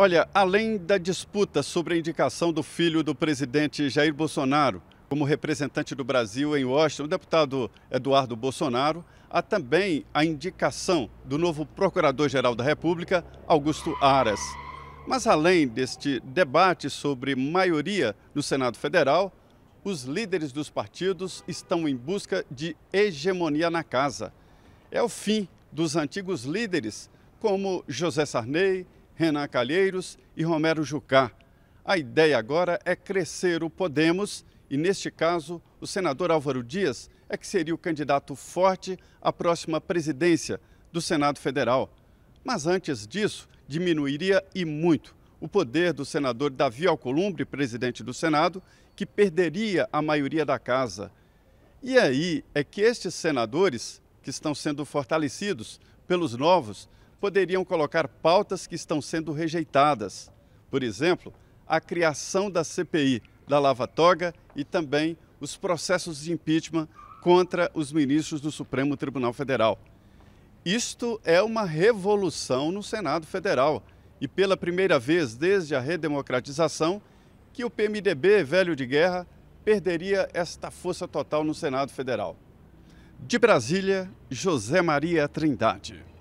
Olha, além da disputa sobre a indicação do filho do presidente Jair Bolsonaro como representante do Brasil em Washington, o deputado Eduardo Bolsonaro, há também a indicação do novo Procurador-Geral da República, Augusto Aras. Mas além deste debate sobre maioria no Senado Federal, os líderes dos partidos estão em busca de hegemonia na casa. É o fim dos antigos líderes como José Sarney, Renan Calheiros e Romero Jucá. A ideia agora é crescer o Podemos e, neste caso, o senador Álvaro Dias é que seria o candidato forte à próxima presidência do Senado Federal. Mas antes disso, diminuiria e muito o poder do senador Davi Alcolumbre, presidente do Senado, que perderia a maioria da casa. E aí é que estes senadores, que estão sendo fortalecidos pelos novos, poderiam colocar pautas que estão sendo rejeitadas. Por exemplo, a criação da CPI da Lava Toga e também os processos de impeachment contra os ministros do Supremo Tribunal Federal. Isto é uma revolução no Senado Federal e pela primeira vez desde a redemocratização que o PMDB, velho de guerra, perderia esta força total no Senado Federal. De Brasília, José Maria Trindade.